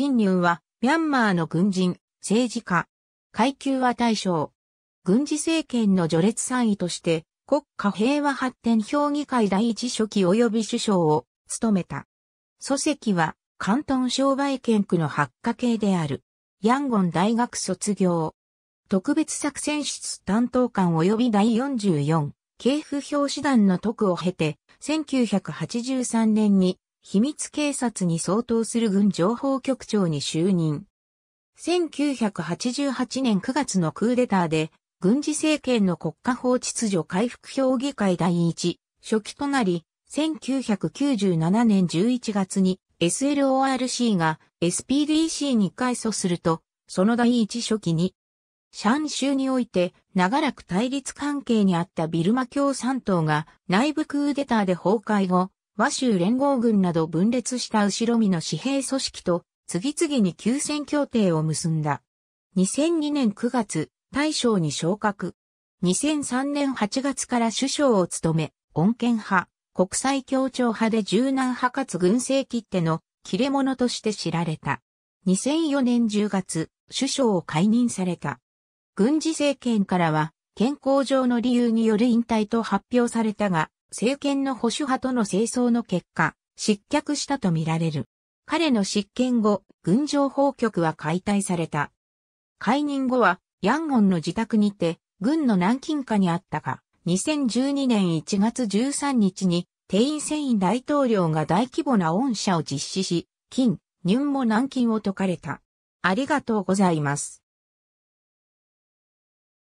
金入は、ミャンマーの軍人、政治家。階級は大将。軍事政権の序列3位として、国家平和発展評議会第一書記及び首相を務めた。祖籍は、関東商売権区の八家系である。ヤンゴン大学卒業。特別作戦室担当官及び第44、系譜表紙団の徳を経て、1983年に秘密警察に相当する軍情報局長に就任。1988年9月のクーデターで、軍事政権の国家法秩序回復評議会第一、初期となり、1997年11月に SLORC が SPDC に改組すると、その第一初期に、シャン州において長らく対立関係にあったビルマ共産党が内部クーデターで崩壊後、和州連合軍など分裂した後ろ身の私兵組織と次々に休戦協定を結んだ。2002年9月、大将に昇格。2003年8月から首相を務め、穏健派、国際協調派で柔軟派かつ軍政切手の切れ者として知られた。2004年10月、首相を解任された。軍事政権からは、健康上の理由による引退と発表されたが、政権の保守派との清掃の結果、失脚したとみられる。彼の執権後、軍情報局は解体された。解任後は、ヤンゴンの自宅にて、軍の南京下にあったが、2012年1月13日に、テイン・セイン大統領が大規模な恩赦を実施し、金、ニュンも南京を解かれた。ありがとうございます。